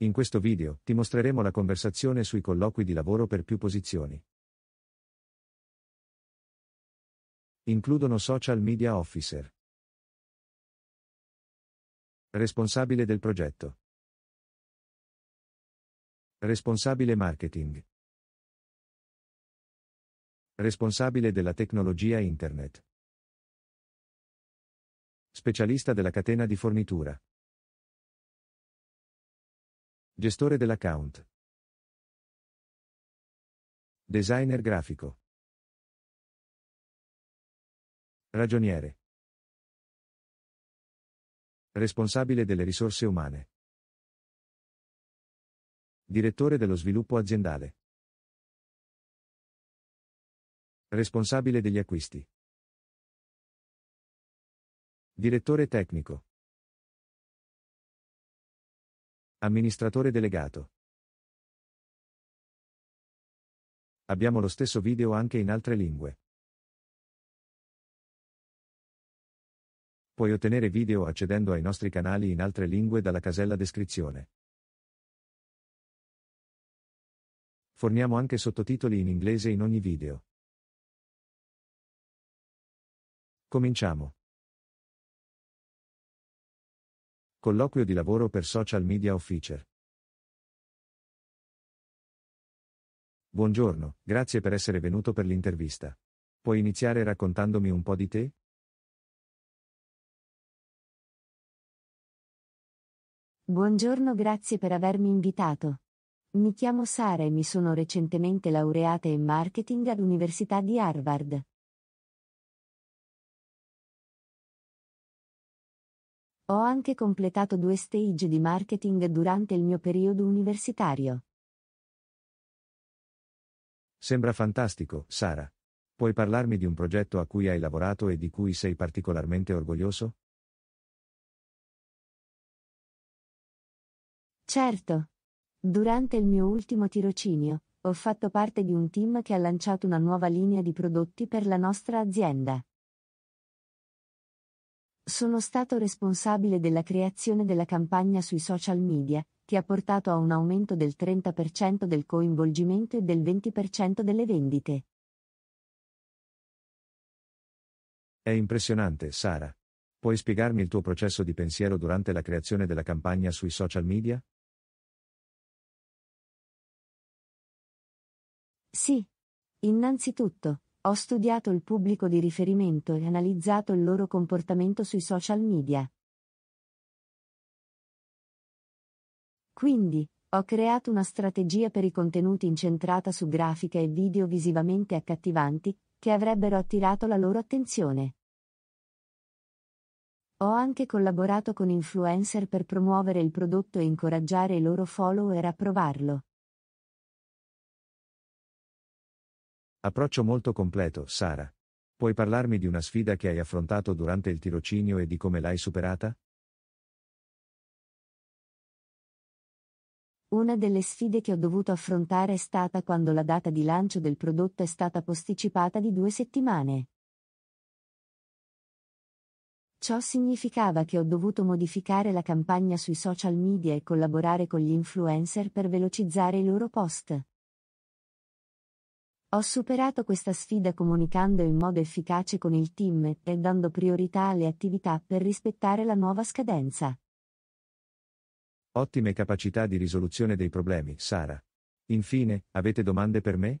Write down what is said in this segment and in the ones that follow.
In questo video ti mostreremo la conversazione sui colloqui di lavoro per più posizioni. Includono Social Media Officer. Responsabile del progetto. Responsabile marketing. Responsabile della tecnologia Internet. Specialista della catena di fornitura. Gestore dell'account. Designer grafico. Ragioniere. Responsabile delle risorse umane. Direttore dello sviluppo aziendale. Responsabile degli acquisti. Direttore tecnico. Amministratore delegato. Abbiamo lo stesso video anche in altre lingue. Puoi ottenere video accedendo ai nostri canali in altre lingue dalla casella descrizione. Forniamo anche sottotitoli in inglese in ogni video. Cominciamo. Colloquio di lavoro per social media officer. Buongiorno, grazie per essere venuto per l'intervista. Puoi iniziare raccontandomi un po' di te? Buongiorno, grazie per avermi invitato. Mi chiamo Sara e mi sono recentemente laureata in marketing all'Università di Harvard. Ho anche completato due stage di marketing durante il mio periodo universitario. Sembra fantastico, Sara. Puoi parlarmi di un progetto a cui hai lavorato e di cui sei particolarmente orgoglioso? Certo. Durante il mio ultimo tirocinio, ho fatto parte di un team che ha lanciato una nuova linea di prodotti per la nostra azienda. Sono stato responsabile della creazione della campagna sui social media, che ha portato a un aumento del 30% del coinvolgimento e del 20% delle vendite. È impressionante, Sara. Puoi spiegarmi il tuo processo di pensiero durante la creazione della campagna sui social media? Sì. Innanzitutto, ho studiato il pubblico di riferimento e analizzato il loro comportamento sui social media. Quindi, ho creato una strategia per i contenuti incentrata su grafica e video visivamente accattivanti, che avrebbero attirato la loro attenzione. Ho anche collaborato con influencer per promuovere il prodotto e incoraggiare i loro follower a provarlo. Approccio molto completo, Sara. Puoi parlarmi di una sfida che hai affrontato durante il tirocinio e di come l'hai superata? Una delle sfide che ho dovuto affrontare è stata quando la data di lancio del prodotto è stata posticipata di due settimane. Ciò significava che ho dovuto modificare la campagna sui social media e collaborare con gli influencer per velocizzare i loro post. Ho superato questa sfida comunicando in modo efficace con il team e dando priorità alle attività per rispettare la nuova scadenza. Ottime capacità di risoluzione dei problemi, Sara. Infine, avete domande per me?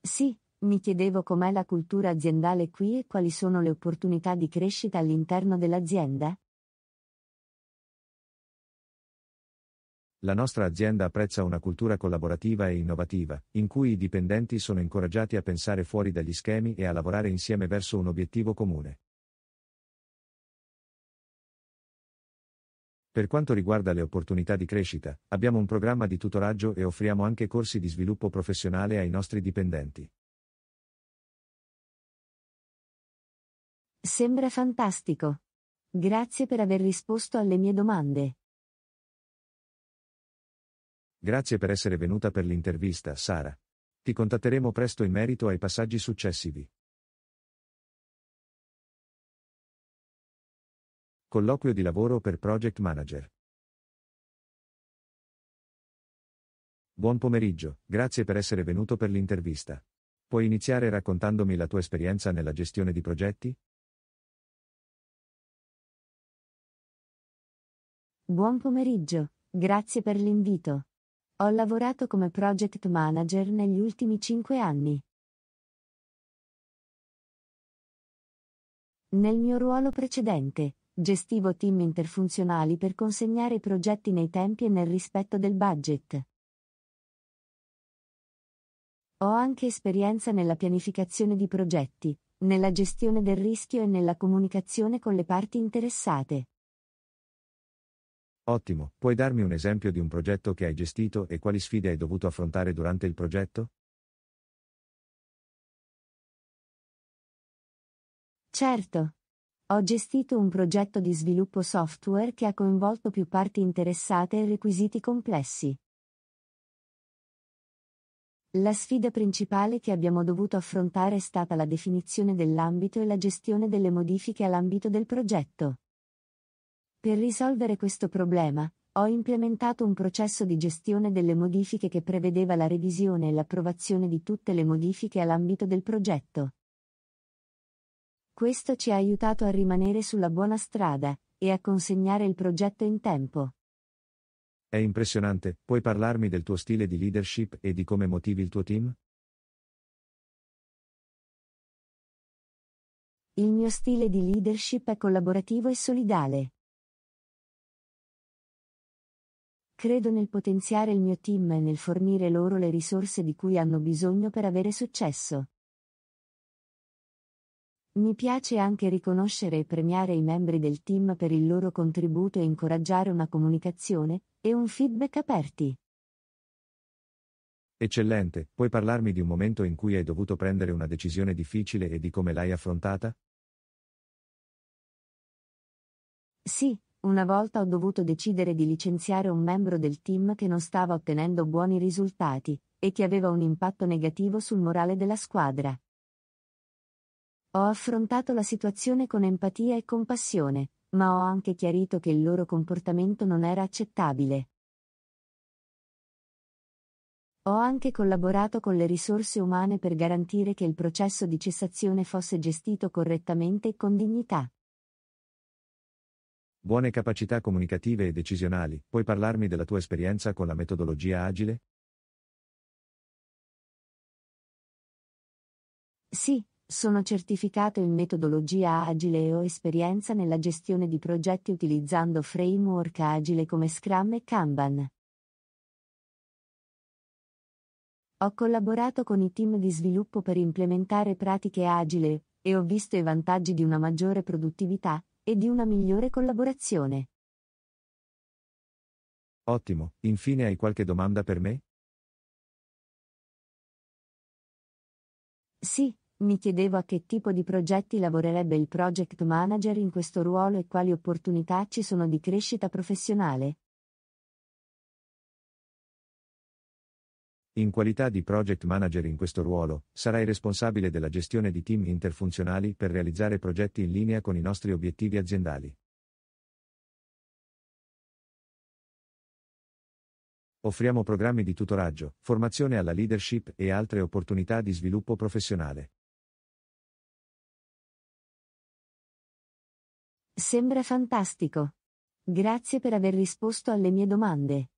Sì, mi chiedevo com'è la cultura aziendale qui e quali sono le opportunità di crescita all'interno dell'azienda. La nostra azienda apprezza una cultura collaborativa e innovativa, in cui i dipendenti sono incoraggiati a pensare fuori dagli schemi e a lavorare insieme verso un obiettivo comune. Per quanto riguarda le opportunità di crescita, abbiamo un programma di tutoraggio e offriamo anche corsi di sviluppo professionale ai nostri dipendenti. Sembra fantastico. Grazie per aver risposto alle mie domande. Grazie per essere venuta per l'intervista, Sara. Ti contatteremo presto in merito ai passaggi successivi. Colloquio di lavoro per Project Manager. Buon pomeriggio, grazie per essere venuto per l'intervista. Puoi iniziare raccontandomi la tua esperienza nella gestione di progetti? Buon pomeriggio, grazie per l'invito. Ho lavorato come project manager negli ultimi 5 anni. Nel mio ruolo precedente, gestivo team interfunzionali per consegnare i progetti nei tempi e nel rispetto del budget. Ho anche esperienza nella pianificazione di progetti, nella gestione del rischio e nella comunicazione con le parti interessate. Ottimo, puoi darmi un esempio di un progetto che hai gestito e quali sfide hai dovuto affrontare durante il progetto? Certo. Ho gestito un progetto di sviluppo software che ha coinvolto più parti interessate e requisiti complessi. La sfida principale che abbiamo dovuto affrontare è stata la definizione dell'ambito e la gestione delle modifiche all'ambito del progetto. Per risolvere questo problema, ho implementato un processo di gestione delle modifiche che prevedeva la revisione e l'approvazione di tutte le modifiche all'ambito del progetto. Questo ci ha aiutato a rimanere sulla buona strada e a consegnare il progetto in tempo. È impressionante, puoi parlarmi del tuo stile di leadership e di come motivi il tuo team? Il mio stile di leadership è collaborativo e solidale. Credo nel potenziare il mio team e nel fornire loro le risorse di cui hanno bisogno per avere successo. Mi piace anche riconoscere e premiare i membri del team per il loro contributo e incoraggiare una comunicazione e un feedback aperti. Eccellente, puoi parlarmi di un momento in cui hai dovuto prendere una decisione difficile e di come l'hai affrontata? Sì, una volta ho dovuto decidere di licenziare un membro del team che non stava ottenendo buoni risultati e che aveva un impatto negativo sul morale della squadra. Ho affrontato la situazione con empatia e compassione, ma ho anche chiarito che il loro comportamento non era accettabile. Ho anche collaborato con le risorse umane per garantire che il processo di cessazione fosse gestito correttamente e con dignità. Buone capacità comunicative e decisionali, puoi parlarmi della tua esperienza con la metodologia agile? Sì, sono certificato in metodologia agile e ho esperienza nella gestione di progetti utilizzando framework agile come Scrum e Kanban. Ho collaborato con i team di sviluppo per implementare pratiche agile e ho visto i vantaggi di una maggiore produttività, e di una migliore collaborazione. Ottimo, infine hai qualche domanda per me? Sì, mi chiedevo a che tipo di progetti lavorerebbe il project manager in questo ruolo e quali opportunità ci sono di crescita professionale. In qualità di project manager in questo ruolo, sarai responsabile della gestione di team interfunzionali per realizzare progetti in linea con i nostri obiettivi aziendali. Offriamo programmi di tutoraggio, formazione alla leadership e altre opportunità di sviluppo professionale. Sembra fantastico. Grazie per aver risposto alle mie domande.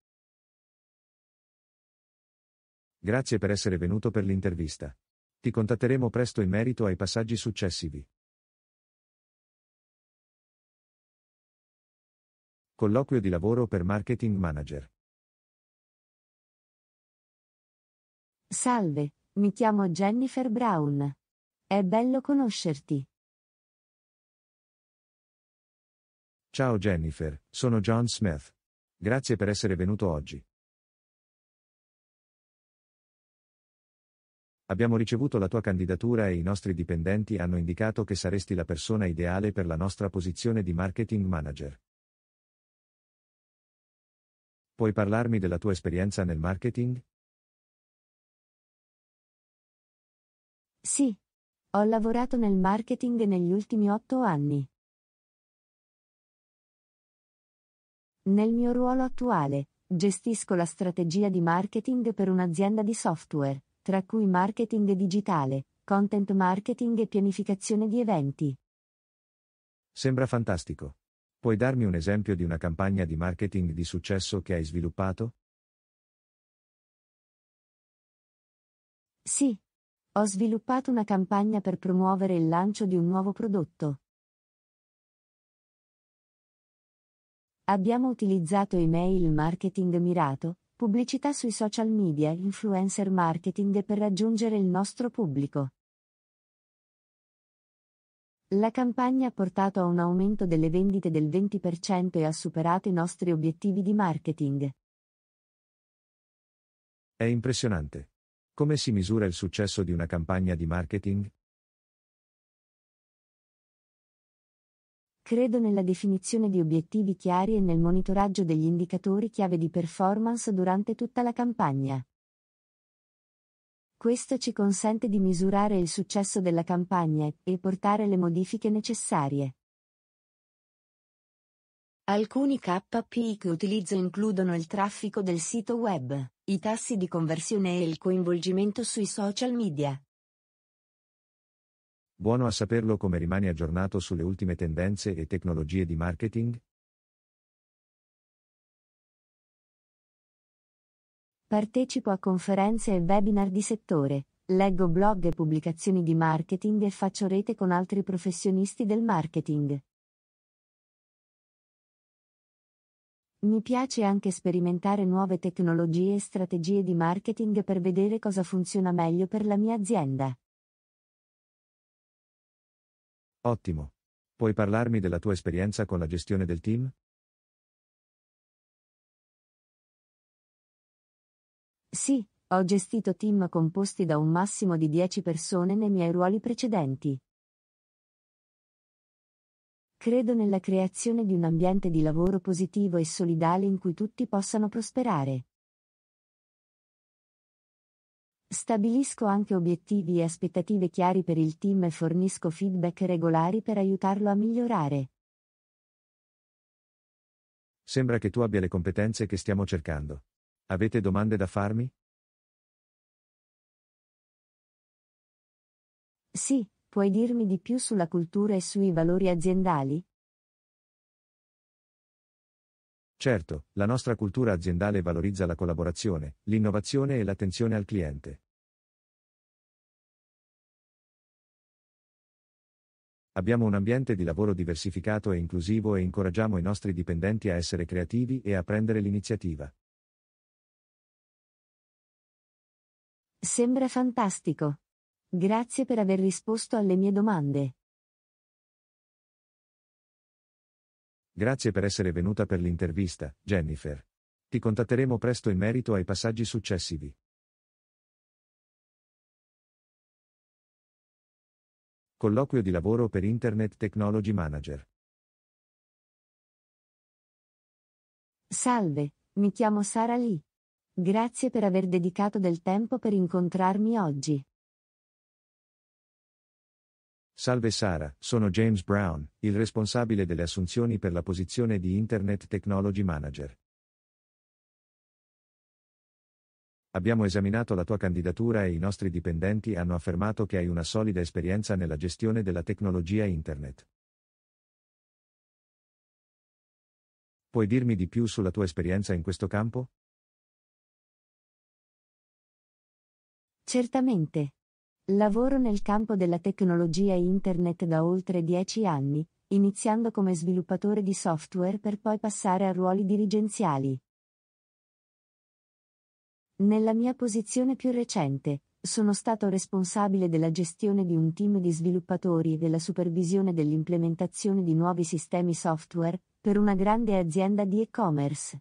Grazie per essere venuto per l'intervista. Ti contatteremo presto in merito ai passaggi successivi. Colloquio di lavoro per marketing manager. Salve, mi chiamo Jennifer Brown. È bello conoscerti. Ciao Jennifer, sono John Smith. Grazie per essere venuto oggi. Abbiamo ricevuto la tua candidatura e i nostri dipendenti hanno indicato che saresti la persona ideale per la nostra posizione di marketing manager. Puoi parlarmi della tua esperienza nel marketing? Sì. Ho lavorato nel marketing negli ultimi otto anni. Nel mio ruolo attuale, gestisco la strategia di marketing per un'azienda di software, tra cui marketing digitale, content marketing e pianificazione di eventi. Sembra fantastico. Puoi darmi un esempio di una campagna di marketing di successo che hai sviluppato? Sì. Ho sviluppato una campagna per promuovere il lancio di un nuovo prodotto. Abbiamo utilizzato email marketing mirato, Pubblicità sui social media, influencer marketing per raggiungere il nostro pubblico. La campagna ha portato a un aumento delle vendite del 20% e ha superato i nostri obiettivi di marketing. È impressionante. Come si misura il successo di una campagna di marketing? Credo nella definizione di obiettivi chiari e nel monitoraggio degli indicatori chiave di performance durante tutta la campagna. Questo ci consente di misurare il successo della campagna e portare le modifiche necessarie. Alcuni KPI che utilizzo includono il traffico del sito web, i tassi di conversione e il coinvolgimento sui social media. Buono a saperlo come rimani aggiornato sulle ultime tendenze e tecnologie di marketing? Partecipo a conferenze e webinar di settore, leggo blog e pubblicazioni di marketing e faccio rete con altri professionisti del marketing. Mi piace anche sperimentare nuove tecnologie e strategie di marketing per vedere cosa funziona meglio per la mia azienda. Ottimo. Puoi parlarmi della tua esperienza con la gestione del team? Sì, ho gestito team composti da un massimo di 10 persone nei miei ruoli precedenti. Credo nella creazione di un ambiente di lavoro positivo e solidale in cui tutti possano prosperare. Stabilisco anche obiettivi e aspettative chiari per il team e fornisco feedback regolari per aiutarlo a migliorare. Sembra che tu abbia le competenze che stiamo cercando. Avete domande da farmi? Sì, puoi dirmi di più sulla cultura e sui valori aziendali? Certo, la nostra cultura aziendale valorizza la collaborazione, l'innovazione e l'attenzione al cliente. Abbiamo un ambiente di lavoro diversificato e inclusivo e incoraggiamo i nostri dipendenti a essere creativi e a prendere l'iniziativa. Sembra fantastico. Grazie per aver risposto alle mie domande. Grazie per essere venuta per l'intervista, Jennifer. Ti contatteremo presto in merito ai passaggi successivi. Colloquio di lavoro per Internet Technology Manager. Salve, mi chiamo Sara Lee. Grazie per aver dedicato del tempo per incontrarmi oggi. Salve Sara, sono James Brown, il responsabile delle assunzioni per la posizione di Internet Technology Manager. Abbiamo esaminato la tua candidatura e i nostri dipendenti hanno affermato che hai una solida esperienza nella gestione della tecnologia Internet. Puoi dirmi di più sulla tua esperienza in questo campo? Certamente. Lavoro nel campo della tecnologia internet da oltre dieci anni, iniziando come sviluppatore di software per poi passare a ruoli dirigenziali. Nella mia posizione più recente, sono stato responsabile della gestione di un team di sviluppatori e della supervisione dell'implementazione di nuovi sistemi software per una grande azienda di e-commerce.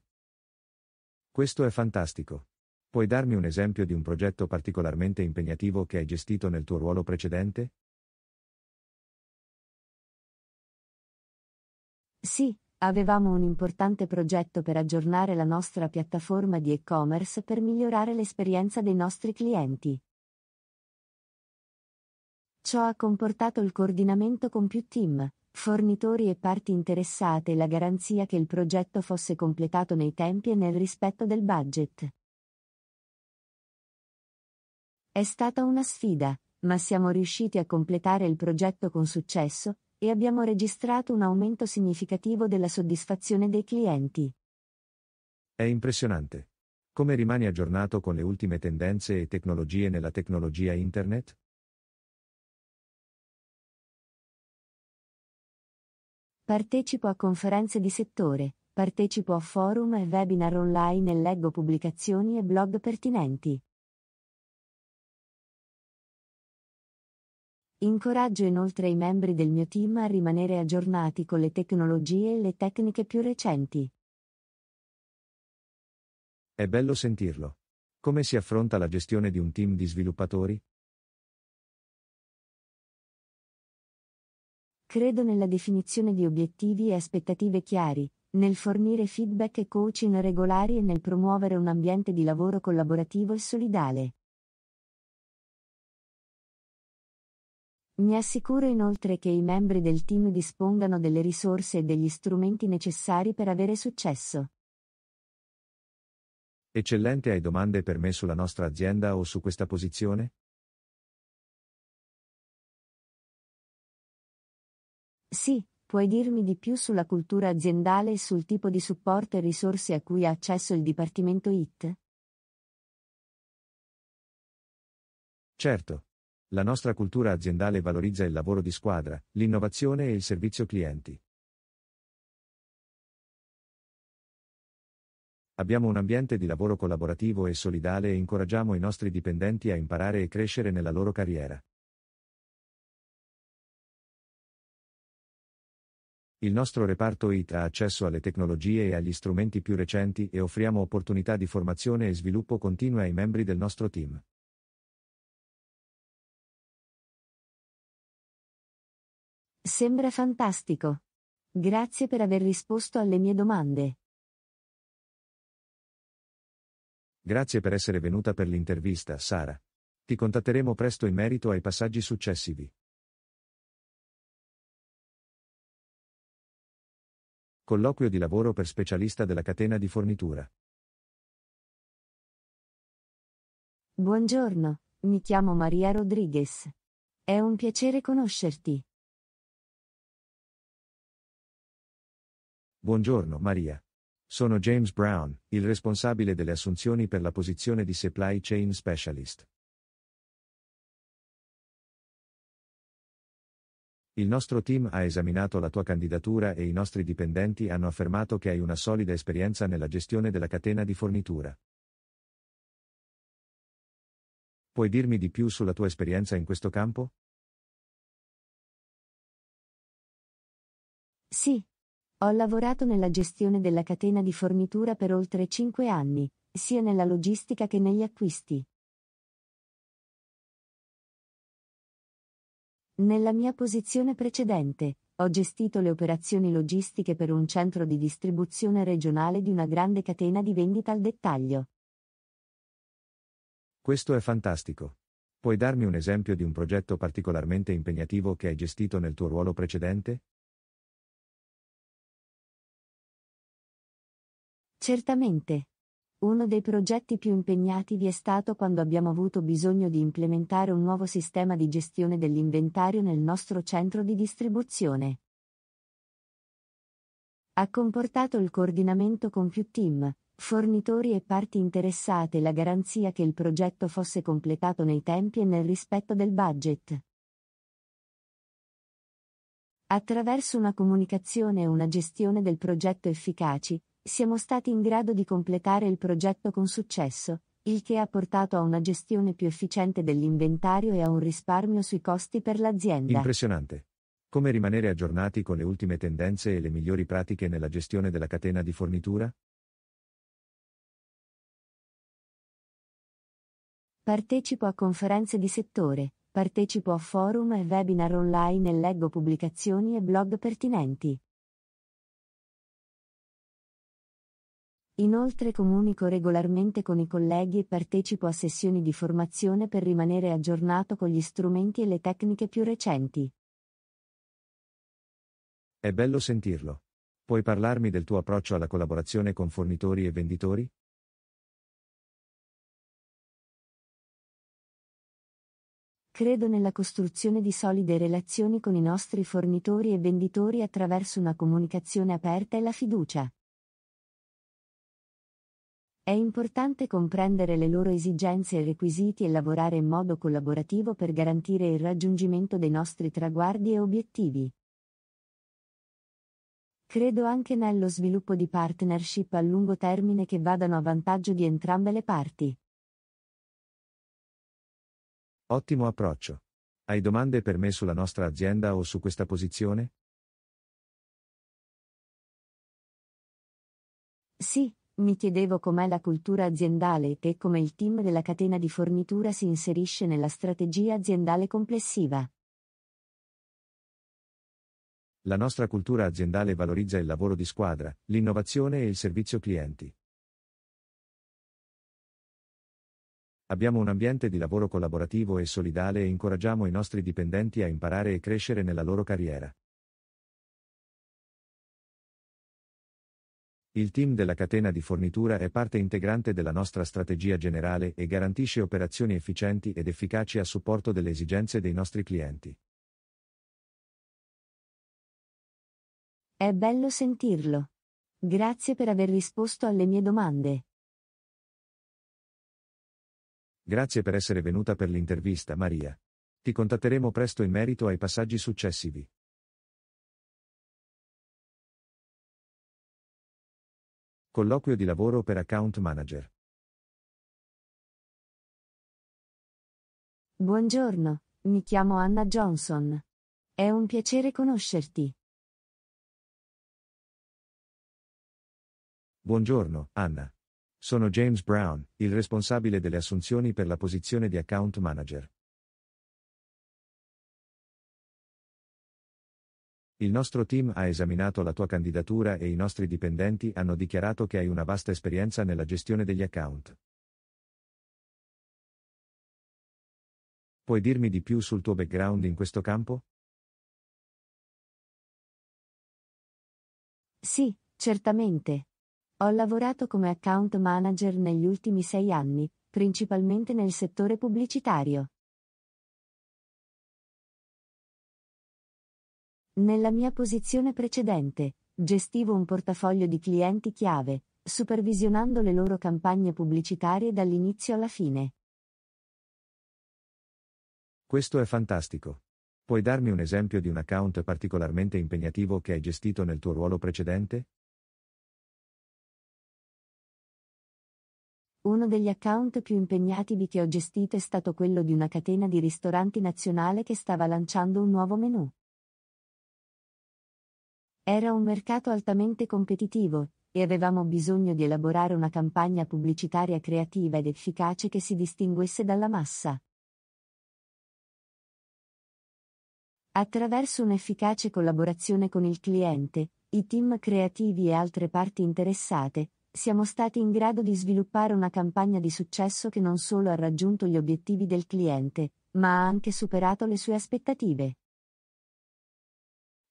Questo è fantastico. Puoi darmi un esempio di un progetto particolarmente impegnativo che hai gestito nel tuo ruolo precedente? Sì, avevamo un importante progetto per aggiornare la nostra piattaforma di e-commerce per migliorare l'esperienza dei nostri clienti. Ciò ha comportato il coordinamento con più team, fornitori e parti interessate e la garanzia che il progetto fosse completato nei tempi e nel rispetto del budget. È stata una sfida, ma siamo riusciti a completare il progetto con successo e abbiamo registrato un aumento significativo della soddisfazione dei clienti. È impressionante. Come rimani aggiornato con le ultime tendenze e tecnologie nella tecnologia Internet? Partecipo a conferenze di settore, partecipo a forum e webinar online e leggo pubblicazioni e blog pertinenti. Incoraggio inoltre i membri del mio team a rimanere aggiornati con le tecnologie e le tecniche più recenti. È bello sentirlo. Come si affronta la gestione di un team di sviluppatori? Credo nella definizione di obiettivi e aspettative chiari, nel fornire feedback e coaching regolari e nel promuovere un ambiente di lavoro collaborativo e solidale. Mi assicuro inoltre che i membri del team dispongano delle risorse e degli strumenti necessari per avere successo. Eccellente, hai domande per me sulla nostra azienda o su questa posizione? Sì, puoi dirmi di più sulla cultura aziendale e sul tipo di supporto e risorse a cui ha accesso il Dipartimento IT? Certo. La nostra cultura aziendale valorizza il lavoro di squadra, l'innovazione e il servizio clienti. Abbiamo un ambiente di lavoro collaborativo e solidale e incoraggiamo i nostri dipendenti a imparare e crescere nella loro carriera. Il nostro reparto IT ha accesso alle tecnologie e agli strumenti più recenti e offriamo opportunità di formazione e sviluppo continua ai membri del nostro team. Sembra fantastico. Grazie per aver risposto alle mie domande. Grazie per essere venuta per l'intervista, Sara. Ti contatteremo presto in merito ai passaggi successivi. Colloquio di lavoro per specialista della catena di fornitura. Buongiorno, mi chiamo Maria Rodriguez. È un piacere conoscerti. Buongiorno, Maria. Sono James Brown, il responsabile delle assunzioni per la posizione di Supply Chain Specialist. Il nostro team ha esaminato la tua candidatura e i nostri dipendenti hanno affermato che hai una solida esperienza nella gestione della catena di fornitura. Puoi dirmi di più sulla tua esperienza in questo campo? Sì, ho lavorato nella gestione della catena di fornitura per oltre 5 anni, sia nella logistica che negli acquisti. Nella mia posizione precedente, ho gestito le operazioni logistiche per un centro di distribuzione regionale di una grande catena di vendita al dettaglio. Questo è fantastico. Puoi darmi un esempio di un progetto particolarmente impegnativo che hai gestito nel tuo ruolo precedente? Certamente. Uno dei progetti più impegnati vi è stato quando abbiamo avuto bisogno di implementare un nuovo sistema di gestione dell'inventario nel nostro centro di distribuzione. Ha comportato il coordinamento con più team, fornitori e parti interessate e la garanzia che il progetto fosse completato nei tempi e nel rispetto del budget. Attraverso una comunicazione e una gestione del progetto efficaci, siamo stati in grado di completare il progetto con successo, il che ha portato a una gestione più efficiente dell'inventario e a un risparmio sui costi per l'azienda. Impressionante. Come rimanere aggiornati con le ultime tendenze e le migliori pratiche nella gestione della catena di fornitura? Partecipo a conferenze di settore, partecipo a forum e webinar online e leggo pubblicazioni e blog pertinenti. Inoltre comunico regolarmente con i colleghi e partecipo a sessioni di formazione per rimanere aggiornato con gli strumenti e le tecniche più recenti. È bello sentirlo. Puoi parlarmi del tuo approccio alla collaborazione con fornitori e venditori? Credo nella costruzione di solide relazioni con i nostri fornitori e venditori attraverso una comunicazione aperta e la fiducia. È importante comprendere le loro esigenze e requisiti e lavorare in modo collaborativo per garantire il raggiungimento dei nostri traguardi e obiettivi. Credo anche nello sviluppo di partnership a lungo termine che vadano a vantaggio di entrambe le parti. Ottimo approccio. Hai domande per me sulla nostra azienda o su questa posizione? Sì, mi chiedevo com'è la cultura aziendale e come il team della catena di fornitura si inserisce nella strategia aziendale complessiva. La nostra cultura aziendale valorizza il lavoro di squadra, l'innovazione e il servizio clienti. Abbiamo un ambiente di lavoro collaborativo e solidale e incoraggiamo i nostri dipendenti a imparare e crescere nella loro carriera. Il team della catena di fornitura è parte integrante della nostra strategia generale e garantisce operazioni efficienti ed efficaci a supporto delle esigenze dei nostri clienti. È bello sentirlo. Grazie per aver risposto alle mie domande. Grazie per essere venuta per l'intervista, Maria. Ti contatteremo presto in merito ai passaggi successivi. Colloquio di lavoro per account manager. Buongiorno, mi chiamo Anna Johnson. È un piacere conoscerti. Buongiorno, Anna. Sono James Brown, il responsabile delle assunzioni per la posizione di account manager. Il nostro team ha esaminato la tua candidatura e i nostri dipendenti hanno dichiarato che hai una vasta esperienza nella gestione degli account. Puoi dirmi di più sul tuo background in questo campo? Sì, certamente. Ho lavorato come account manager negli ultimi sei anni, principalmente nel settore pubblicitario. Nella mia posizione precedente, gestivo un portafoglio di clienti chiave, supervisionando le loro campagne pubblicitarie dall'inizio alla fine. Questo è fantastico. Puoi darmi un esempio di un account particolarmente impegnativo che hai gestito nel tuo ruolo precedente? Uno degli account più impegnativi che ho gestito è stato quello di una catena di ristoranti nazionale che stava lanciando un nuovo menu. Era un mercato altamente competitivo, e avevamo bisogno di elaborare una campagna pubblicitaria creativa ed efficace che si distinguesse dalla massa. Attraverso un'efficace collaborazione con il cliente, i team creativi e altre parti interessate, siamo stati in grado di sviluppare una campagna di successo che non solo ha raggiunto gli obiettivi del cliente, ma ha anche superato le sue aspettative.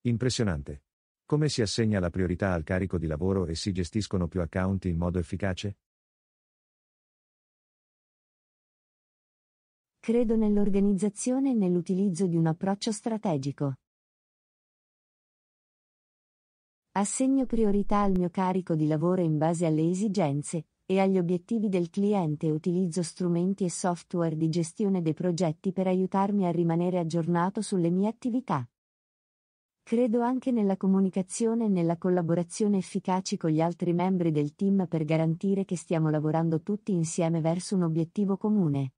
Impressionante. Come si assegna la priorità al carico di lavoro e si gestiscono più account in modo efficace? Credo nell'organizzazione e nell'utilizzo di un approccio strategico. Assegno priorità al mio carico di lavoro in base alle esigenze e agli obiettivi del cliente e utilizzo strumenti e software di gestione dei progetti per aiutarmi a rimanere aggiornato sulle mie attività. Credo anche nella comunicazione e nella collaborazione efficaci con gli altri membri del team per garantire che stiamo lavorando tutti insieme verso un obiettivo comune.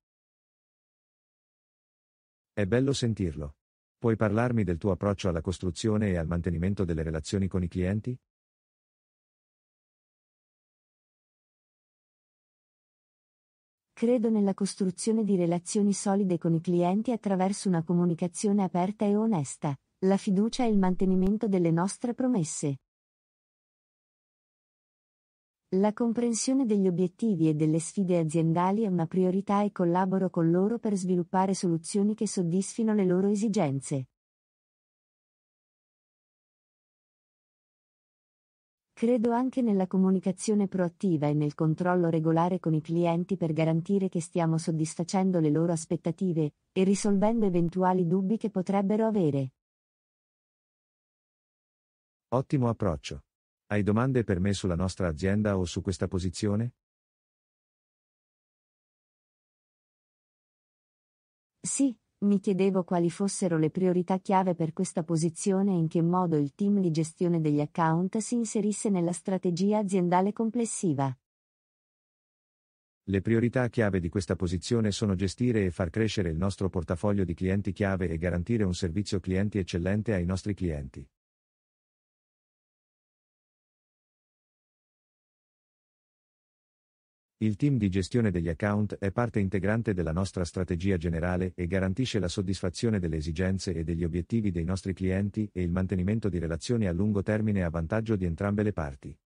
È bello sentirlo. Puoi parlarmi del tuo approccio alla costruzione e al mantenimento delle relazioni con i clienti? Credo nella costruzione di relazioni solide con i clienti attraverso una comunicazione aperta e onesta, la fiducia e il mantenimento delle nostre promesse. La comprensione degli obiettivi e delle sfide aziendali è una priorità e collaboro con loro per sviluppare soluzioni che soddisfino le loro esigenze. Credo anche nella comunicazione proattiva e nel controllo regolare con i clienti per garantire che stiamo soddisfacendo le loro aspettative e risolvendo eventuali dubbi che potrebbero avere. Ottimo approccio. Hai domande per me sulla nostra azienda o su questa posizione? Sì, mi chiedevo quali fossero le priorità chiave per questa posizione e in che modo il team di gestione degli account si inserisse nella strategia aziendale complessiva. Le priorità chiave di questa posizione sono gestire e far crescere il nostro portafoglio di clienti chiave e garantire un servizio clienti eccellente ai nostri clienti. Il team di gestione degli account è parte integrante della nostra strategia generale e garantisce la soddisfazione delle esigenze e degli obiettivi dei nostri clienti e il mantenimento di relazioni a lungo termine a vantaggio di entrambe le parti.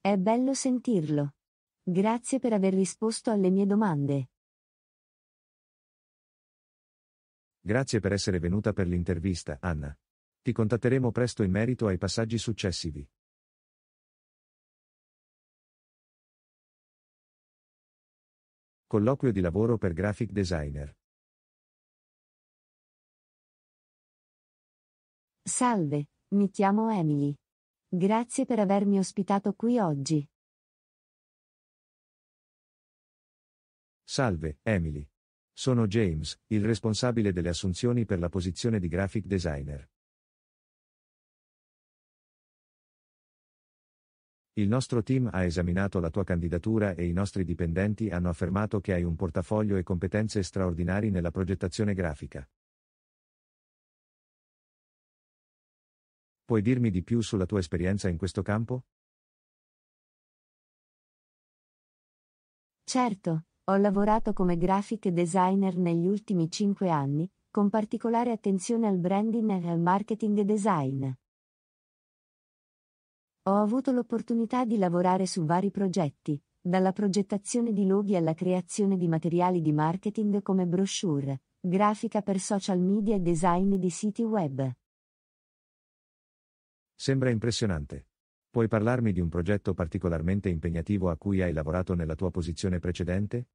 È bello sentirlo. Grazie per aver risposto alle mie domande. Grazie per essere venuta per l'intervista, Anna. Ti contatteremo presto in merito ai passaggi successivi. Colloquio di lavoro per graphic designer. Salve, mi chiamo Emily. Grazie per avermi ospitato qui oggi. Salve, Emily. Sono James, il responsabile delle assunzioni per la posizione di graphic designer. Il nostro team ha esaminato la tua candidatura e i nostri dipendenti hanno affermato che hai un portafoglio e competenze straordinari nella progettazione grafica. Puoi dirmi di più sulla tua esperienza in questo campo? Certo, ho lavorato come graphic designer negli ultimi 5 anni, con particolare attenzione al branding e al marketing design. Ho avuto l'opportunità di lavorare su vari progetti, dalla progettazione di loghi alla creazione di materiali di marketing come brochure, grafica per social media e design di siti web. Sembra impressionante. Puoi parlarmi di un progetto particolarmente impegnativo a cui hai lavorato nella tua posizione precedente?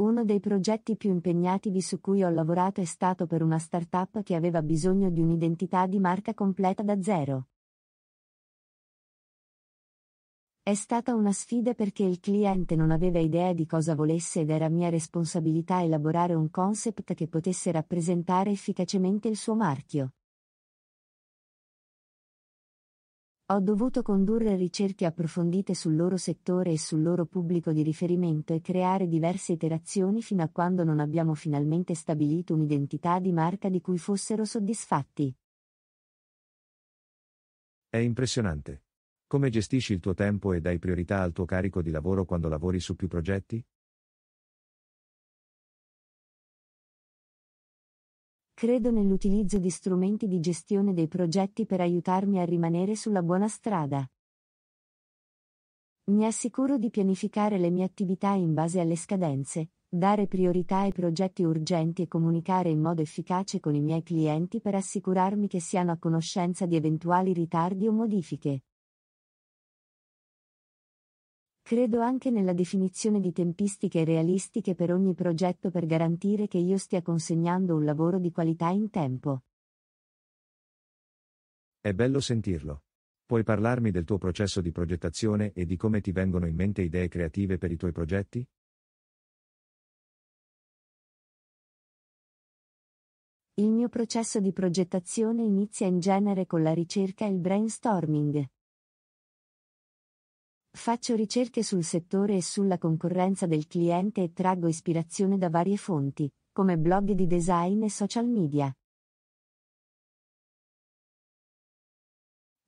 Uno dei progetti più impegnativi su cui ho lavorato è stato per una startup che aveva bisogno di un'identità di marca completa da zero. È stata una sfida perché il cliente non aveva idea di cosa volesse ed era mia responsabilità elaborare un concept che potesse rappresentare efficacemente il suo marchio. Ho dovuto condurre ricerche approfondite sul loro settore e sul loro pubblico di riferimento e creare diverse iterazioni fino a quando non abbiamo finalmente stabilito un'identità di marca di cui fossero soddisfatti. È impressionante. Come gestisci il tuo tempo e dai priorità al tuo carico di lavoro quando lavori su più progetti? Credo nell'utilizzo di strumenti di gestione dei progetti per aiutarmi a rimanere sulla buona strada. Mi assicuro di pianificare le mie attività in base alle scadenze, dare priorità ai progetti urgenti e comunicare in modo efficace con i miei clienti per assicurarmi che siano a conoscenza di eventuali ritardi o modifiche. Credo anche nella definizione di tempistiche realistiche per ogni progetto per garantire che io stia consegnando un lavoro di qualità in tempo. È bello sentirlo. Puoi parlarmi del tuo processo di progettazione e di come ti vengono in mente idee creative per i tuoi progetti? Il mio processo di progettazione inizia in genere con la ricerca e il brainstorming. Faccio ricerche sul settore e sulla concorrenza del cliente e traggo ispirazione da varie fonti, come blog di design e social media.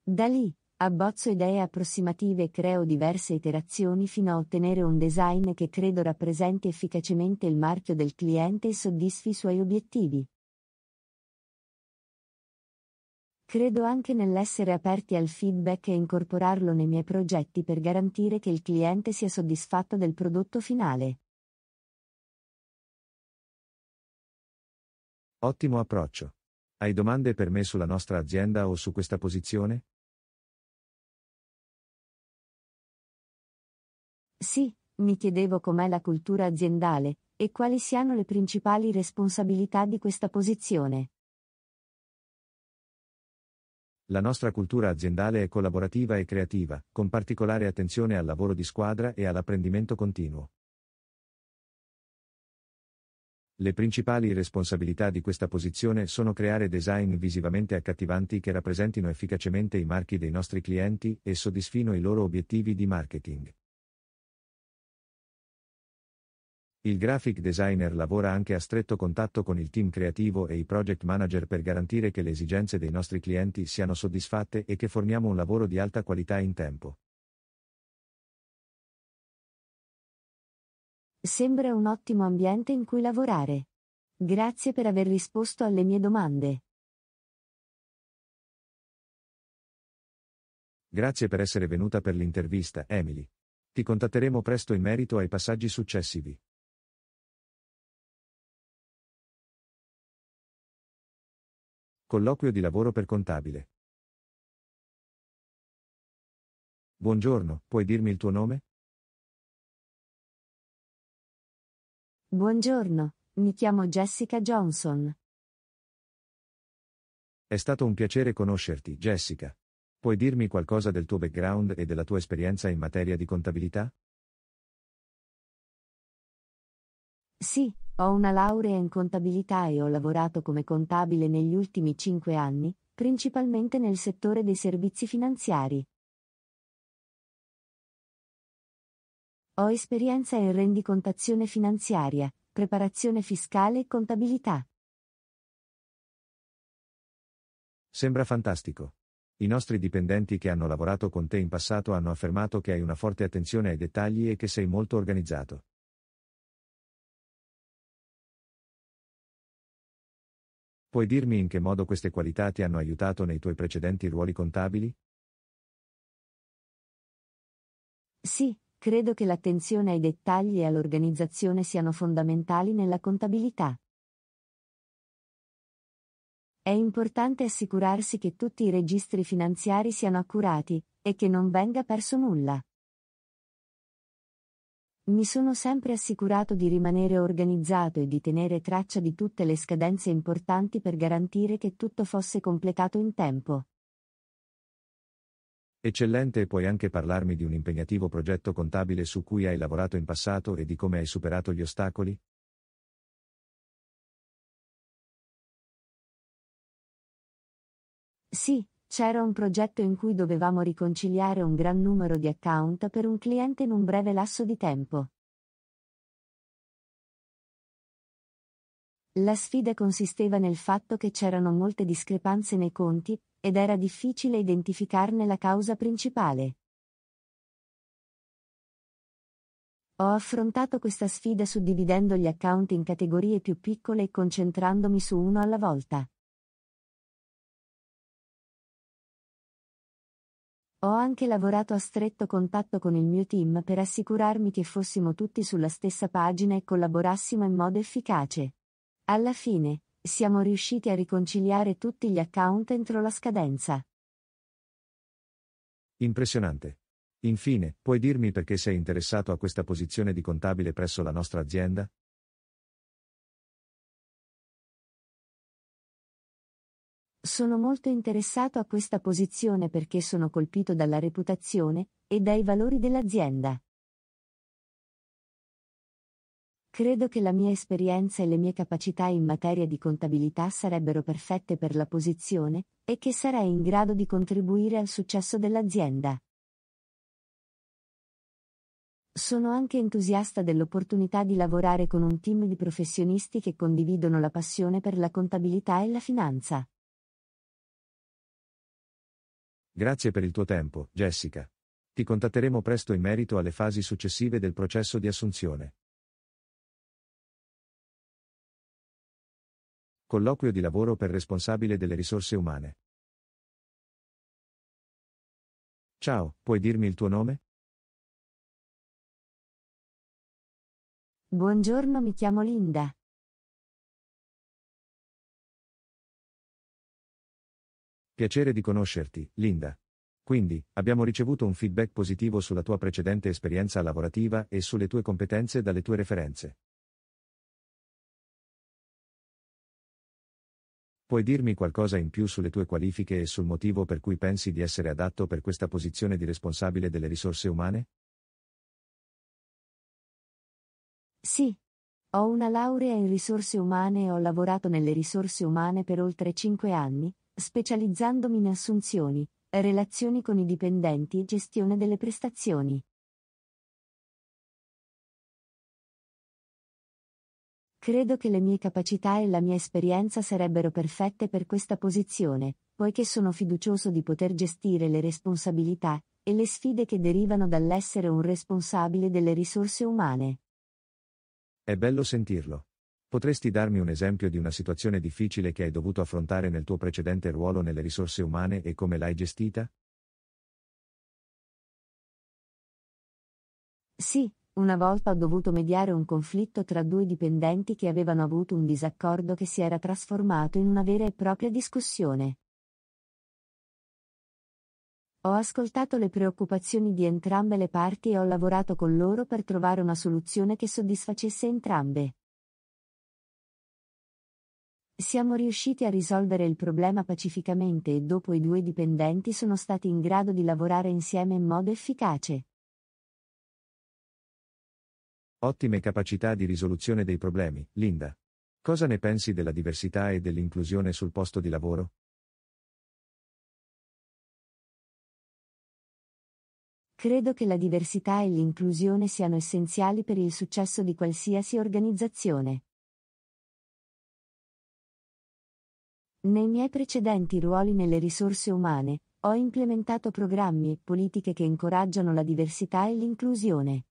Da lì, abbozzo idee approssimative e creo diverse iterazioni fino a ottenere un design che credo rappresenti efficacemente il marchio del cliente e soddisfi i suoi obiettivi. Credo anche nell'essere aperti al feedback e incorporarlo nei miei progetti per garantire che il cliente sia soddisfatto del prodotto finale. Ottimo approccio. Hai domande per me sulla nostra azienda o su questa posizione? Sì, mi chiedevo com'è la cultura aziendale e quali siano le principali responsabilità di questa posizione. La nostra cultura aziendale è collaborativa e creativa, con particolare attenzione al lavoro di squadra e all'apprendimento continuo. Le principali responsabilità di questa posizione sono creare design visivamente accattivanti che rappresentino efficacemente i marchi dei nostri clienti e soddisfino i loro obiettivi di marketing. Il graphic designer lavora anche a stretto contatto con il team creativo e i project manager per garantire che le esigenze dei nostri clienti siano soddisfatte e che forniamo un lavoro di alta qualità in tempo. Sembra un ottimo ambiente in cui lavorare. Grazie per aver risposto alle mie domande. Grazie per essere venuta per l'intervista, Emily. Ti contatteremo presto in merito ai passaggi successivi. Colloquio di lavoro per contabile. Buongiorno, puoi dirmi il tuo nome? Buongiorno, mi chiamo Jessica Johnson. È stato un piacere conoscerti, Jessica. Puoi dirmi qualcosa del tuo background e della tua esperienza in materia di contabilità? Sì, ho una laurea in contabilità e ho lavorato come contabile negli ultimi cinque anni, principalmente nel settore dei servizi finanziari. Ho esperienza in rendicontazione finanziaria, preparazione fiscale e contabilità. Sembra fantastico. I nostri dipendenti che hanno lavorato con te in passato hanno affermato che hai una forte attenzione ai dettagli e che sei molto organizzato. Puoi dirmi in che modo queste qualità ti hanno aiutato nei tuoi precedenti ruoli contabili? Sì, credo che l'attenzione ai dettagli e all'organizzazione siano fondamentali nella contabilità. È importante assicurarsi che tutti i registri finanziari siano accurati e che non venga perso nulla. Mi sono sempre assicurato di rimanere organizzato e di tenere traccia di tutte le scadenze importanti per garantire che tutto fosse completato in tempo. Eccellente, puoi anche parlarmi di un impegnativo progetto contabile su cui hai lavorato in passato e di come hai superato gli ostacoli? Sì, c'era un progetto in cui dovevamo riconciliare un gran numero di account per un cliente in un breve lasso di tempo. La sfida consisteva nel fatto che c'erano molte discrepanze nei conti ed era difficile identificarne la causa principale. Ho affrontato questa sfida suddividendo gli account in categorie più piccole e concentrandomi su uno alla volta. Ho anche lavorato a stretto contatto con il mio team per assicurarmi che fossimo tutti sulla stessa pagina e collaborassimo in modo efficace. Alla fine, siamo riusciti a riconciliare tutti gli account entro la scadenza. Impressionante. Infine, puoi dirmi perché sei interessato a questa posizione di contabile presso la nostra azienda? Sono molto interessato a questa posizione perché sono colpito dalla reputazione e dai valori dell'azienda. Credo che la mia esperienza e le mie capacità in materia di contabilità sarebbero perfette per la posizione e che sarei in grado di contribuire al successo dell'azienda. Sono anche entusiasta dell'opportunità di lavorare con un team di professionisti che condividono la passione per la contabilità e la finanza. Grazie per il tuo tempo, Jessica. Ti contatteremo presto in merito alle fasi successive del processo di assunzione. Colloquio di lavoro per responsabile delle risorse umane. Ciao, puoi dirmi il tuo nome? Buongiorno, mi chiamo Linda. Piacere di conoscerti, Linda. Quindi, abbiamo ricevuto un feedback positivo sulla tua precedente esperienza lavorativa e sulle tue competenze dalle tue referenze. Puoi dirmi qualcosa in più sulle tue qualifiche e sul motivo per cui pensi di essere adatto per questa posizione di responsabile delle risorse umane? Sì. Ho una laurea in risorse umane e ho lavorato nelle risorse umane per oltre 5 anni, specializzandomi in assunzioni, relazioni con i dipendenti e gestione delle prestazioni. Credo che le mie capacità e la mia esperienza sarebbero perfette per questa posizione, poiché sono fiducioso di poter gestire le responsabilità e le sfide che derivano dall'essere un responsabile delle risorse umane. È bello sentirlo. Potresti darmi un esempio di una situazione difficile che hai dovuto affrontare nel tuo precedente ruolo nelle risorse umane e come l'hai gestita? Sì, una volta ho dovuto mediare un conflitto tra due dipendenti che avevano avuto un disaccordo che si era trasformato in una vera e propria discussione. Ho ascoltato le preoccupazioni di entrambe le parti e ho lavorato con loro per trovare una soluzione che soddisfacesse entrambe. Siamo riusciti a risolvere il problema pacificamente e dopo i due dipendenti sono stati in grado di lavorare insieme in modo efficace. Ottime capacità di risoluzione dei problemi, Linda. Cosa ne pensi della diversità e dell'inclusione sul posto di lavoro? Credo che la diversità e l'inclusione siano essenziali per il successo di qualsiasi organizzazione. Nei miei precedenti ruoli nelle risorse umane, ho implementato programmi e politiche che incoraggiano la diversità e l'inclusione.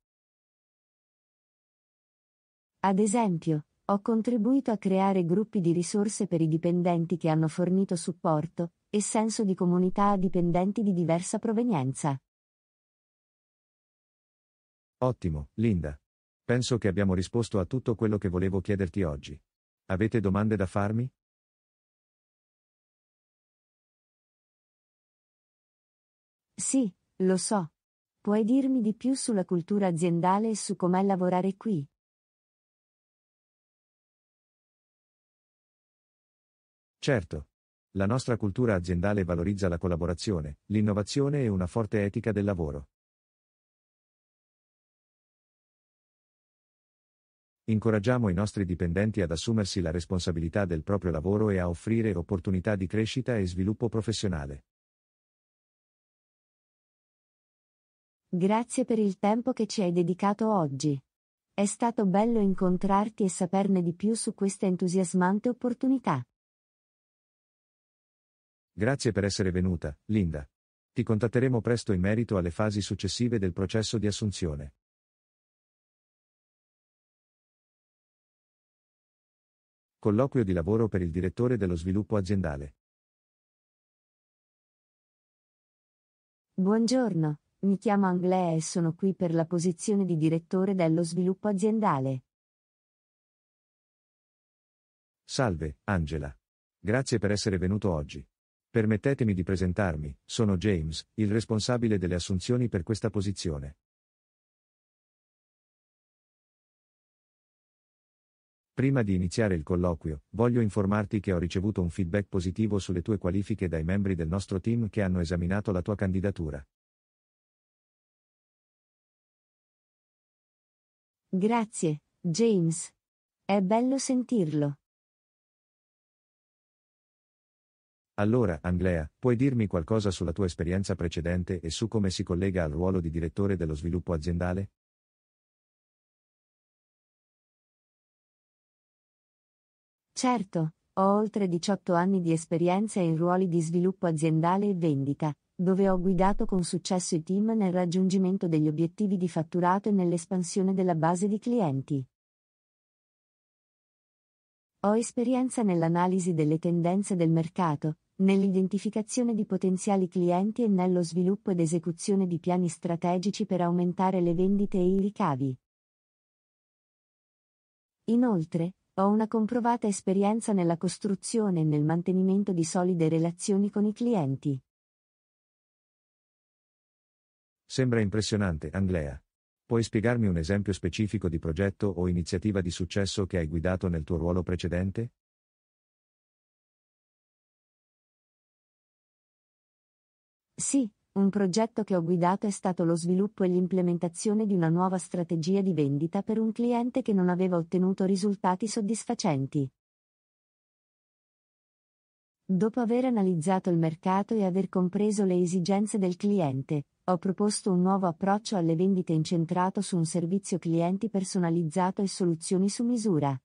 Ad esempio, ho contribuito a creare gruppi di risorse per i dipendenti che hanno fornito supporto e senso di comunità a dipendenti di diversa provenienza. Ottimo, Linda. Penso che abbiamo risposto a tutto quello che volevo chiederti oggi. Avete domande da farmi? Sì, lo so. Puoi dirmi di più sulla cultura aziendale e su com'è lavorare qui? Certo. La nostra cultura aziendale valorizza la collaborazione, l'innovazione e una forte etica del lavoro. Incoraggiamo i nostri dipendenti ad assumersi la responsabilità del proprio lavoro e a offrire opportunità di crescita e sviluppo professionale. Grazie per il tempo che ci hai dedicato oggi. È stato bello incontrarti e saperne di più su questa entusiasmante opportunità. Grazie per essere venuta, Linda. Ti contatteremo presto in merito alle fasi successive del processo di assunzione. Colloquio di lavoro per il direttore dello sviluppo aziendale. Buongiorno. Mi chiamo Anglea e sono qui per la posizione di direttore dello sviluppo aziendale. Salve, Angela. Grazie per essere venuto oggi. Permettetemi di presentarmi, sono James, il responsabile delle assunzioni per questa posizione. Prima di iniziare il colloquio, voglio informarti che ho ricevuto un feedback positivo sulle tue qualifiche dai membri del nostro team che hanno esaminato la tua candidatura. Grazie, James. È bello sentirlo. Allora, Anglea, puoi dirmi qualcosa sulla tua esperienza precedente e su come si collega al ruolo di direttore dello sviluppo aziendale? Certo, ho oltre 18 anni di esperienza in ruoli di sviluppo aziendale e vendita, dove ho guidato con successo i team nel raggiungimento degli obiettivi di fatturato e nell'espansione della base di clienti. Ho esperienza nell'analisi delle tendenze del mercato, nell'identificazione di potenziali clienti e nello sviluppo ed esecuzione di piani strategici per aumentare le vendite e i ricavi. Inoltre, ho una comprovata esperienza nella costruzione e nel mantenimento di solide relazioni con i clienti. Sembra impressionante, Anglea. Puoi spiegarmi un esempio specifico di progetto o iniziativa di successo che hai guidato nel tuo ruolo precedente? Sì, un progetto che ho guidato è stato lo sviluppo e l'implementazione di una nuova strategia di vendita per un cliente che non aveva ottenuto risultati soddisfacenti. Dopo aver analizzato il mercato e aver compreso le esigenze del cliente, ho proposto un nuovo approccio alle vendite incentrato su un servizio clienti personalizzato e soluzioni su misura.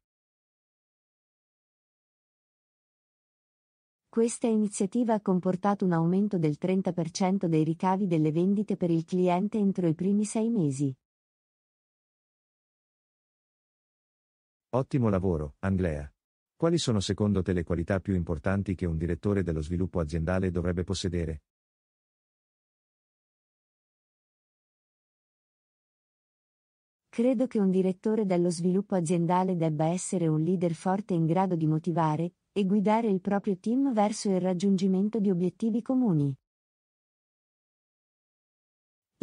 Questa iniziativa ha comportato un aumento del 30% dei ricavi delle vendite per il cliente entro i primi sei mesi. Ottimo lavoro, Anglea. Quali sono secondo te le qualità più importanti che un direttore dello sviluppo aziendale dovrebbe possedere? Credo che un direttore dello sviluppo aziendale debba essere un leader forte in grado di motivare e guidare il proprio team verso il raggiungimento di obiettivi comuni.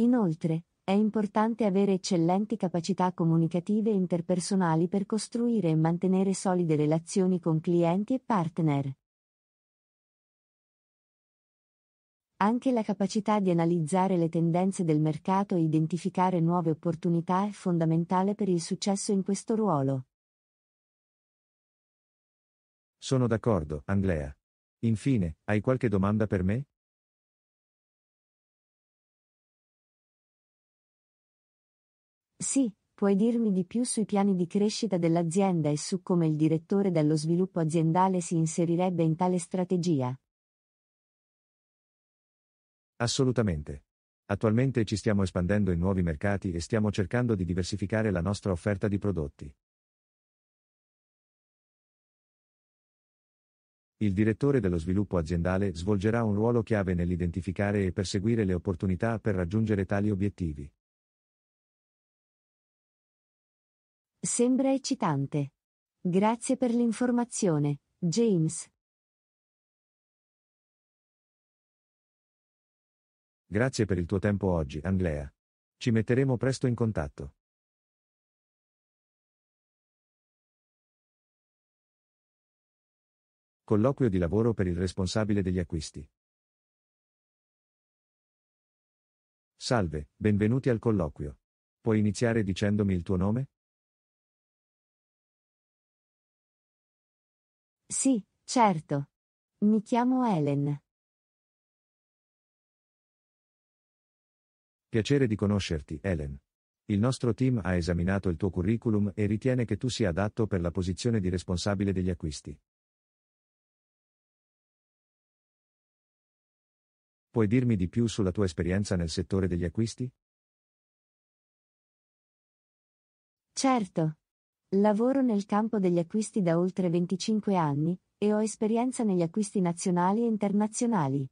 Inoltre, è importante avere eccellenti capacità comunicative e interpersonali per costruire e mantenere solide relazioni con clienti e partner. Anche la capacità di analizzare le tendenze del mercato e identificare nuove opportunità è fondamentale per il successo in questo ruolo. Sono d'accordo, Andrea. Infine, hai qualche domanda per me? Sì, puoi dirmi di più sui piani di crescita dell'azienda e su come il direttore dello sviluppo aziendale si inserirebbe in tale strategia? Assolutamente. Attualmente ci stiamo espandendo in nuovi mercati e stiamo cercando di diversificare la nostra offerta di prodotti. Il direttore dello sviluppo aziendale svolgerà un ruolo chiave nell'identificare e perseguire le opportunità per raggiungere tali obiettivi. Sembra eccitante. Grazie per l'informazione, James. Grazie per il tuo tempo oggi, Andrea. Ci metteremo presto in contatto. Colloquio di lavoro per il responsabile degli acquisti. Salve, benvenuti al colloquio. Puoi iniziare dicendomi il tuo nome? Sì, certo. Mi chiamo Helen. Piacere di conoscerti, Helen. Il nostro team ha esaminato il tuo curriculum e ritiene che tu sia adatto per la posizione di responsabile degli acquisti. Puoi dirmi di più sulla tua esperienza nel settore degli acquisti? Certo. Lavoro nel campo degli acquisti da oltre 25 anni e ho esperienza negli acquisti nazionali e internazionali.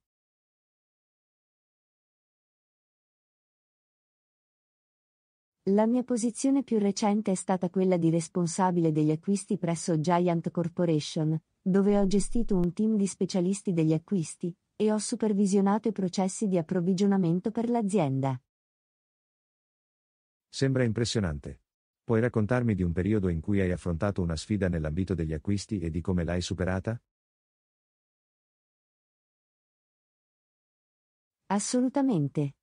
La mia posizione più recente è stata quella di responsabile degli acquisti presso Giant Corporation, dove ho gestito un team di specialisti degli acquisti e ho supervisionato i processi di approvvigionamento per l'azienda. Sembra impressionante. Puoi raccontarmi di un periodo in cui hai affrontato una sfida nell'ambito degli acquisti e di come l'hai superata? Assolutamente.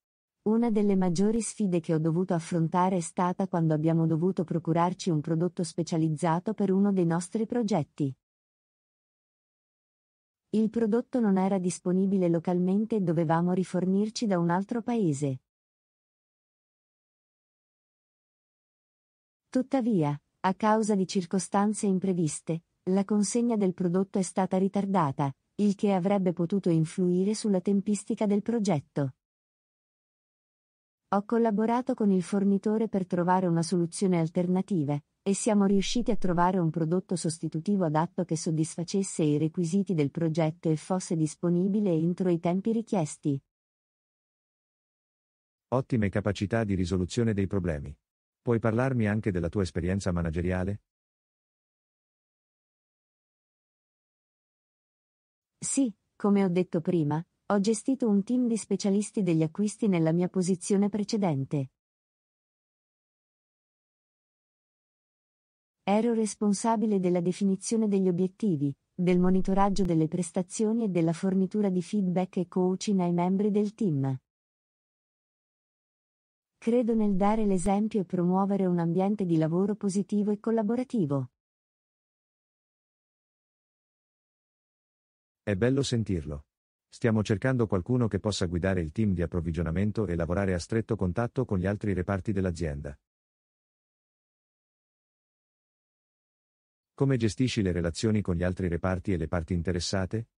Una delle maggiori sfide che ho dovuto affrontare è stata quando abbiamo dovuto procurarci un prodotto specializzato per uno dei nostri progetti. Il prodotto non era disponibile localmente e dovevamo rifornirci da un altro paese. Tuttavia, a causa di circostanze impreviste, la consegna del prodotto è stata ritardata, il che avrebbe potuto influire sulla tempistica del progetto. Ho collaborato con il fornitore per trovare una soluzione alternativa, e siamo riusciti a trovare un prodotto sostitutivo adatto che soddisfacesse i requisiti del progetto e fosse disponibile entro i tempi richiesti. Ottime capacità di risoluzione dei problemi. Puoi parlarmi anche della tua esperienza manageriale? Sì, come ho detto prima, ho gestito un team di specialisti degli acquisti nella mia posizione precedente. Ero responsabile della definizione degli obiettivi, del monitoraggio delle prestazioni e della fornitura di feedback e coaching ai membri del team. Credo nel dare l'esempio e promuovere un ambiente di lavoro positivo e collaborativo. È bello sentirlo. Stiamo cercando qualcuno che possa guidare il team di approvvigionamento e lavorare a stretto contatto con gli altri reparti dell'azienda. Come gestisci le relazioni con gli altri reparti e le parti interessate?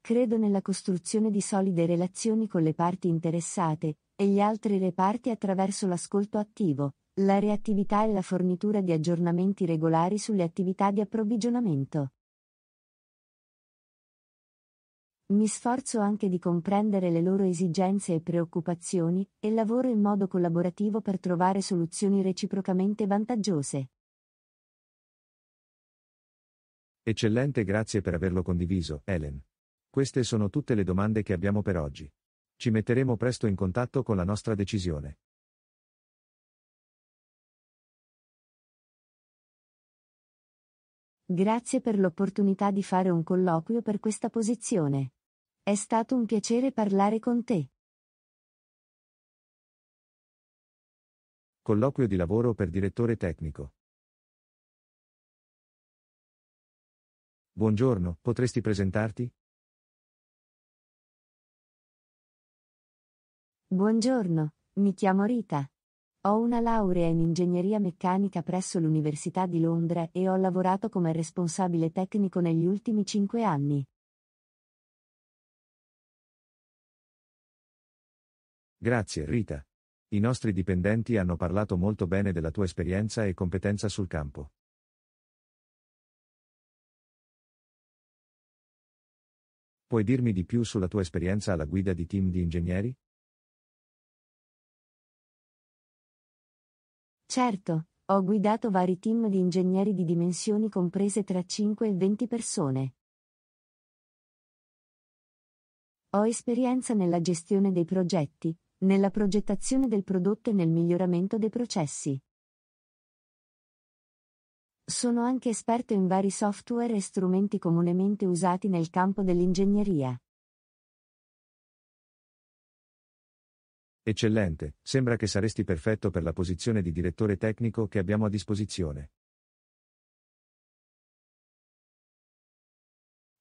Credo nella costruzione di solide relazioni con le parti interessate e gli altri reparti attraverso l'ascolto attivo, la reattività e la fornitura di aggiornamenti regolari sulle attività di approvvigionamento. Mi sforzo anche di comprendere le loro esigenze e preoccupazioni e lavoro in modo collaborativo per trovare soluzioni reciprocamente vantaggiose. Eccellente, grazie per averlo condiviso, Helen. Queste sono tutte le domande che abbiamo per oggi. Ci metteremo presto in contatto con la nostra decisione. Grazie per l'opportunità di fare un colloquio per questa posizione. È stato un piacere parlare con te. Colloquio di lavoro per direttore tecnico. Buongiorno, potresti presentarti? Buongiorno, mi chiamo Rita. Ho una laurea in ingegneria meccanica presso l'Università di Londra e ho lavorato come responsabile tecnico negli ultimi cinque anni. Grazie Rita. I nostri dipendenti hanno parlato molto bene della tua esperienza e competenza sul campo. Puoi dirmi di più sulla tua esperienza alla guida di team di ingegneri? Certo, ho guidato vari team di ingegneri di dimensioni comprese tra 5 e 20 persone. Ho esperienza nella gestione dei progetti, nella progettazione del prodotto e nel miglioramento dei processi. Sono anche esperto in vari software e strumenti comunemente usati nel campo dell'ingegneria. Eccellente, sembra che saresti perfetto per la posizione di direttore tecnico che abbiamo a disposizione.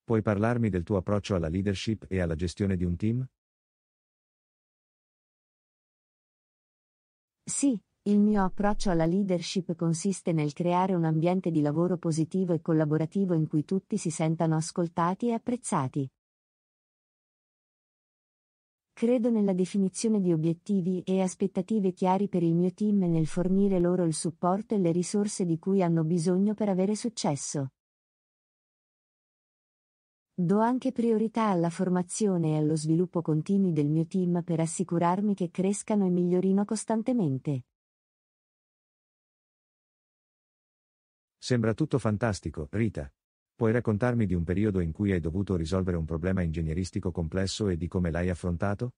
Puoi parlarmi del tuo approccio alla leadership e alla gestione di un team? Sì, il mio approccio alla leadership consiste nel creare un ambiente di lavoro positivo e collaborativo in cui tutti si sentano ascoltati e apprezzati. Credo nella definizione di obiettivi e aspettative chiari per il mio team e nel fornire loro il supporto e le risorse di cui hanno bisogno per avere successo. Do anche priorità alla formazione e allo sviluppo continui del mio team per assicurarmi che crescano e migliorino costantemente. Sembra tutto fantastico, Rita. Puoi raccontarmi di un periodo in cui hai dovuto risolvere un problema ingegneristico complesso e di come l'hai affrontato?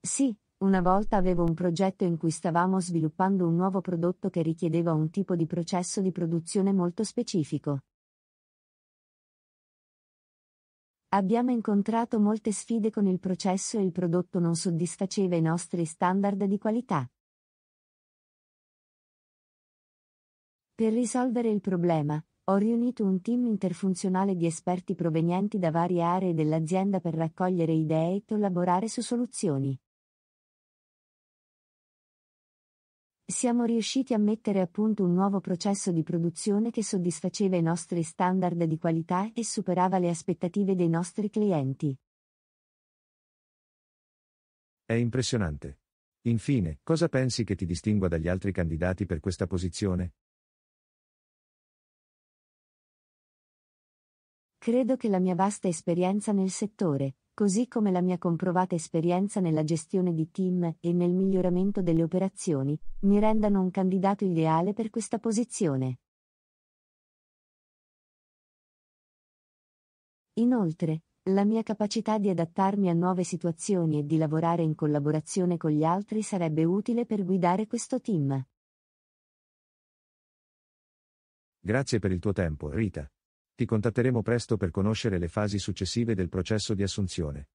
Sì, una volta avevo un progetto in cui stavamo sviluppando un nuovo prodotto che richiedeva un tipo di processo di produzione molto specifico. Abbiamo incontrato molte sfide con il processo e il prodotto non soddisfaceva i nostri standard di qualità. Per risolvere il problema, ho riunito un team interfunzionale di esperti provenienti da varie aree dell'azienda per raccogliere idee e collaborare su soluzioni. Siamo riusciti a mettere a punto un nuovo processo di produzione che soddisfaceva i nostri standard di qualità e superava le aspettative dei nostri clienti. È impressionante. Infine, cosa pensi che ti distingua dagli altri candidati per questa posizione? Credo che la mia vasta esperienza nel settore, così come la mia comprovata esperienza nella gestione di team e nel miglioramento delle operazioni, mi rendano un candidato ideale per questa posizione. Inoltre, la mia capacità di adattarmi a nuove situazioni e di lavorare in collaborazione con gli altri sarebbe utile per guidare questo team. Grazie per il tuo tempo, Rita. Ti contatteremo presto per conoscere le fasi successive del processo di assunzione.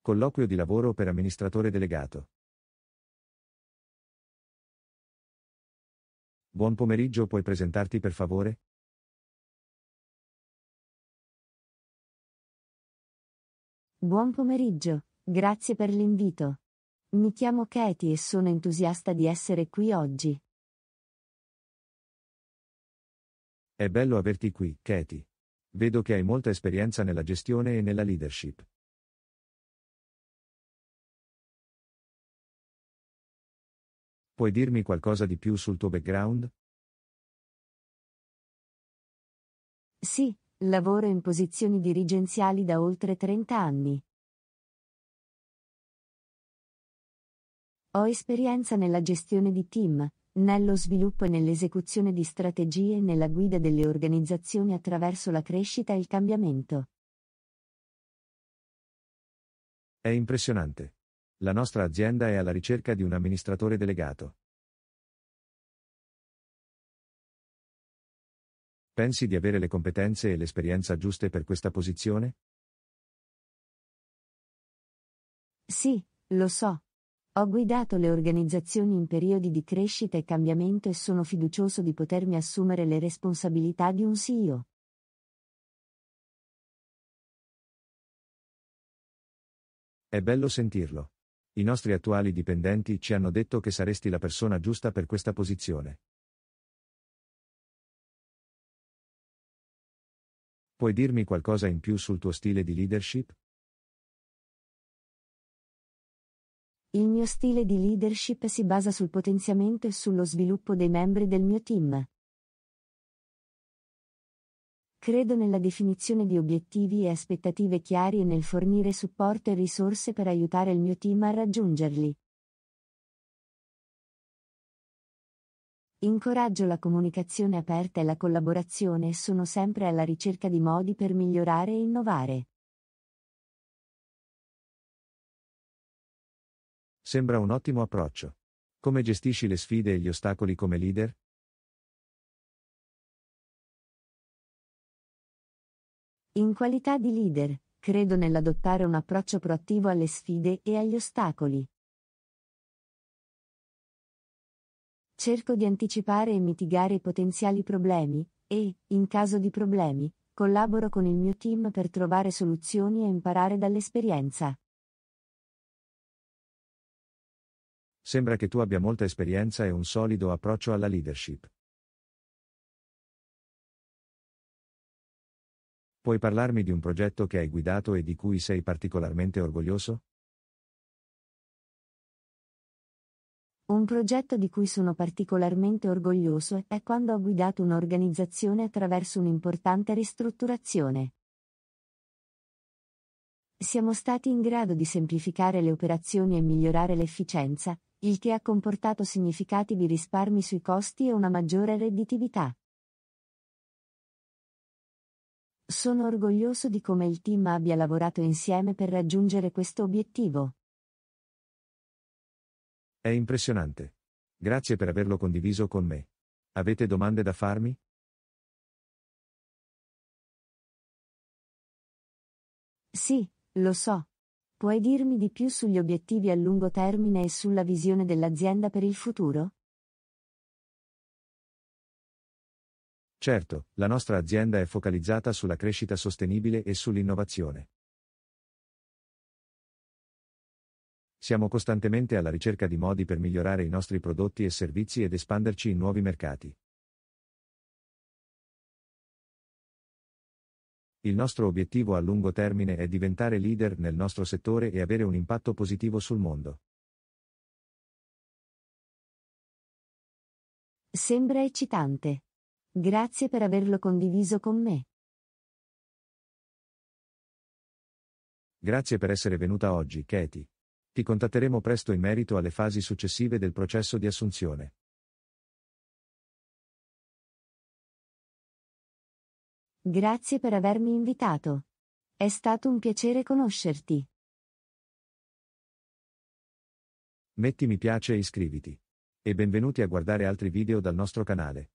Colloquio di lavoro per amministratore delegato. Buon pomeriggio, puoi presentarti per favore? Buon pomeriggio, grazie per l'invito. Mi chiamo Katie e sono entusiasta di essere qui oggi. È bello averti qui, Katie. Vedo che hai molta esperienza nella gestione e nella leadership. Puoi dirmi qualcosa di più sul tuo background? Sì, lavoro in posizioni dirigenziali da oltre 30 anni. Ho esperienza nella gestione di team, nello sviluppo e nell'esecuzione di strategie e nella guida delle organizzazioni attraverso la crescita e il cambiamento. È impressionante. La nostra azienda è alla ricerca di un amministratore delegato. Pensi di avere le competenze e l'esperienza giuste per questa posizione? Sì, lo so. Ho guidato le organizzazioni in periodi di crescita e cambiamento e sono fiducioso di potermi assumere le responsabilità di un CEO. È bello sentirlo. I nostri attuali dipendenti ci hanno detto che saresti la persona giusta per questa posizione. Puoi dirmi qualcosa in più sul tuo stile di leadership? Il mio stile di leadership si basa sul potenziamento e sullo sviluppo dei membri del mio team. Credo nella definizione di obiettivi e aspettative chiari e nel fornire supporto e risorse per aiutare il mio team a raggiungerli. Incoraggio la comunicazione aperta e la collaborazione e sono sempre alla ricerca di modi per migliorare e innovare. Sembra un ottimo approccio. Come gestisci le sfide e gli ostacoli come leader? In qualità di leader, credo nell'adottare un approccio proattivo alle sfide e agli ostacoli. Cerco di anticipare e mitigare i potenziali problemi e, in caso di problemi, collaboro con il mio team per trovare soluzioni e imparare dall'esperienza. Sembra che tu abbia molta esperienza e un solido approccio alla leadership. Puoi parlarmi di un progetto che hai guidato e di cui sei particolarmente orgoglioso? Un progetto di cui sono particolarmente orgoglioso è quando ho guidato un'organizzazione attraverso un'importante ristrutturazione. Siamo stati in grado di semplificare le operazioni e migliorare l'efficienza, il che ha comportato significativi risparmi sui costi e una maggiore redditività. Sono orgoglioso di come il team abbia lavorato insieme per raggiungere questo obiettivo. È impressionante. Grazie per averlo condiviso con me. Avete domande da farmi? Sì, lo so. Puoi dirmi di più sugli obiettivi a lungo termine e sulla visione dell'azienda per il futuro? Certo, la nostra azienda è focalizzata sulla crescita sostenibile e sull'innovazione. Siamo costantemente alla ricerca di modi per migliorare i nostri prodotti e servizi ed espanderci in nuovi mercati. Il nostro obiettivo a lungo termine è diventare leader nel nostro settore e avere un impatto positivo sul mondo. Sembra eccitante. Grazie per averlo condiviso con me. Grazie per essere venuta oggi, Katie. Ti contatteremo presto in merito alle fasi successive del processo di assunzione. Grazie per avermi invitato. È stato un piacere conoscerti. Metti mi piace e iscriviti. E benvenuti a guardare altri video dal nostro canale.